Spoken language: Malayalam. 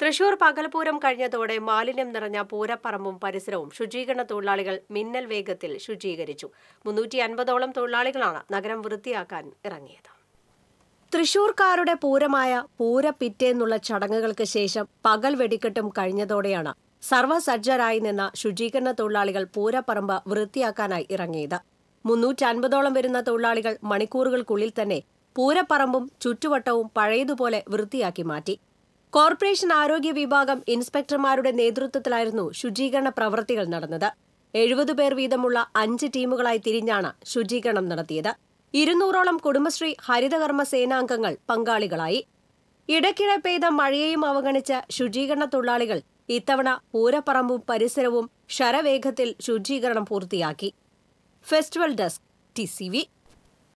തൃശൂർ പകൽപൂരം കഴിഞ്ഞതോടെ മാലിന്യം നിറഞ്ഞ പൂരപ്പറമ്പും പരിസരവും ശുചീകരണ തൊഴിലാളികൾ മിന്നൽ വേഗത്തിൽ ശുചീകരിച്ചു മുന്നൂറ്റി അൻപതോളം തൊഴിലാളികളാണ് നഗരം വൃത്തിയാക്കാൻ ഇറങ്ങിയത് തൃശൂർക്കാരുടെ പൂരമായ പൂരപ്പിറ്റേന്നുള്ള ചടങ്ങുകൾക്ക് ശേഷം പകൽ വെടിക്കെട്ടും കഴിഞ്ഞതോടെയാണ് സർവസജ്ജരായി നിന്ന ശുചീകരണ തൊഴിലാളികൾ പൂരപ്പറമ്പ് വൃത്തിയാക്കാനായി ഇറങ്ങിയത് മുന്നൂറ്റൻപതോളം വരുന്ന തൊഴിലാളികൾ മണിക്കൂറുകൾക്കുള്ളിൽ തന്നെ പൂരപ്പറമ്പും ചുറ്റുവട്ടവും പഴയതുപോലെ വൃത്തിയാക്കി മാറ്റി കോർപ്പറേഷൻ ആരോഗ്യ വിഭാഗം ഇൻസ്പെക്ടർമാരുടെ നേതൃത്വത്തിലായിരുന്നു ശുചീകരണ പ്രവൃത്തികൾ നടന്നത് എഴുപത് പേർ വീതമുള്ള അഞ്ച് ടീമുകളായി തിരിഞ്ഞാണ് ശുചീകരണം നടത്തിയത് ഇരുന്നൂറോളം കുടുംബശ്രീ ഹരിതകർമ്മ സേനാംഗങ്ങൾ പങ്കാളികളായി ഇടയ്ക്കിടെ പെയ്ത മഴയെയും അവഗണിച്ച് ശുചീകരണ തൊഴിലാളികൾ ഇത്തവണ പൂരപ്പറമ്പും പരിസരവും ശരവേഗത്തിൽ ശുചീകരണം പൂർത്തിയാക്കി ഫെസ്റ്റിവൽ ഡെസ്ക് ടി